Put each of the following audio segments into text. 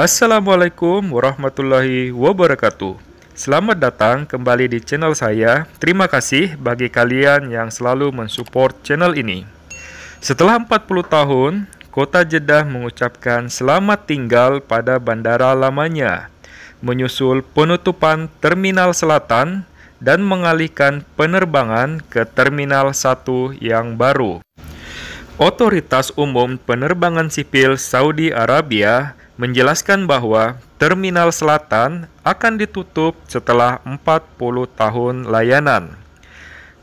Assalamualaikum warahmatullahi wabarakatuh. Selamat datang kembali di channel saya. Terima kasih bagi kalian yang selalu mensupport channel ini. Setelah 40 tahun, Kota Jeddah mengucapkan selamat tinggal pada bandara lamanya, menyusul penutupan Terminal Selatan dan mengalihkan penerbangan ke Terminal 1 yang baru. Otoritas Umum Penerbangan Sipil Saudi Arabia menjelaskan bahwa terminal selatan akan ditutup setelah 40 tahun layanan.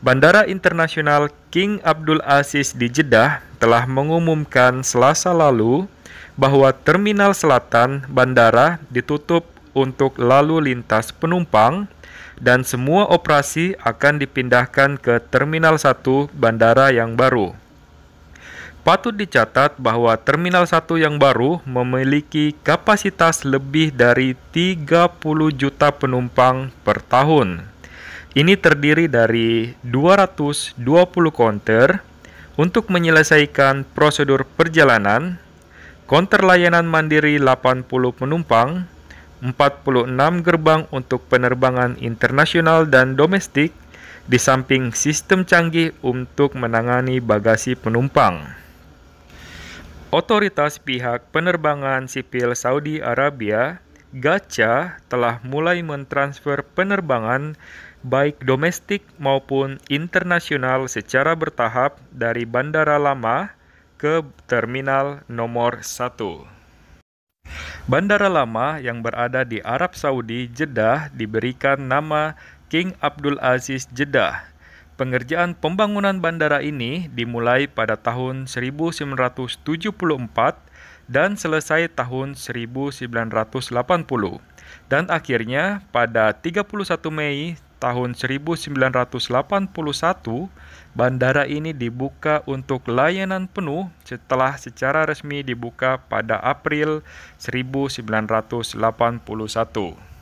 Bandara Internasional King Abdul Aziz di Jeddah telah mengumumkan Selasa lalu bahwa terminal selatan bandara ditutup untuk lalu lintas penumpang dan semua operasi akan dipindahkan ke Terminal 1 bandara yang baru. Patut dicatat bahwa Terminal 1 yang baru memiliki kapasitas lebih dari 30 juta penumpang per tahun. Ini terdiri dari 220 konter untuk menyelesaikan prosedur perjalanan, konter layanan mandiri 80 penumpang, 46 gerbang untuk penerbangan internasional dan domestik, di samping sistem canggih untuk menangani bagasi penumpang. Otoritas pihak penerbangan sipil Saudi Arabia, Gaca, telah mulai mentransfer penerbangan baik domestik maupun internasional secara bertahap dari Bandara Lama ke Terminal Nomor 1. Bandara Lama yang berada di Arab Saudi, Jeddah, diberikan nama King Abdul Aziz Jeddah Pengerjaan pembangunan bandara ini dimulai pada tahun 1974 dan selesai tahun 1980 dan akhirnya pada 31 Mei tahun 1981 bandara ini dibuka untuk layanan penuh setelah secara resmi dibuka pada April 1981.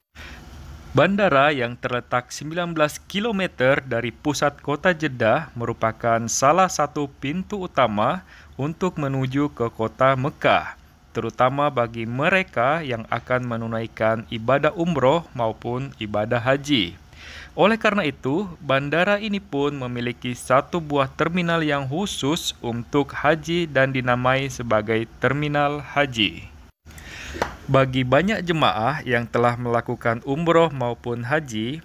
Bandara yang terletak 19 km dari pusat kota Jeddah merupakan salah satu pintu utama untuk menuju ke kota Mekah, terutama bagi mereka yang akan menunaikan ibadah umroh maupun ibadah haji. Oleh karena itu, bandara ini pun memiliki satu buah terminal yang khusus untuk haji dan dinamai sebagai Terminal Haji. Bagi banyak jemaah yang telah melakukan umroh maupun haji,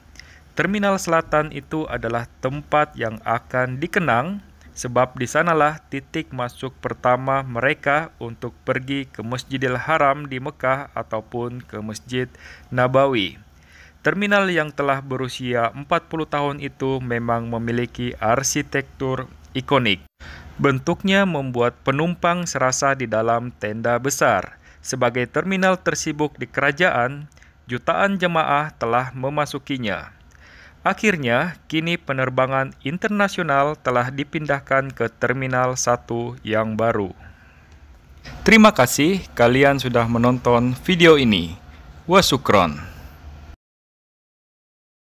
terminal selatan itu adalah tempat yang akan dikenang sebab di sanalah titik masuk pertama mereka untuk pergi ke Masjidil Haram di Mekah ataupun ke Masjid Nabawi. Terminal yang telah berusia 40 tahun itu memang memiliki arsitektur ikonik. Bentuknya membuat penumpang serasa di dalam tenda besar. Sebagai terminal tersibuk di kerajaan, jutaan jemaah telah memasukinya. Akhirnya, kini penerbangan internasional telah dipindahkan ke Terminal 1 yang baru. Terima kasih kalian sudah menonton video ini. Wasukron.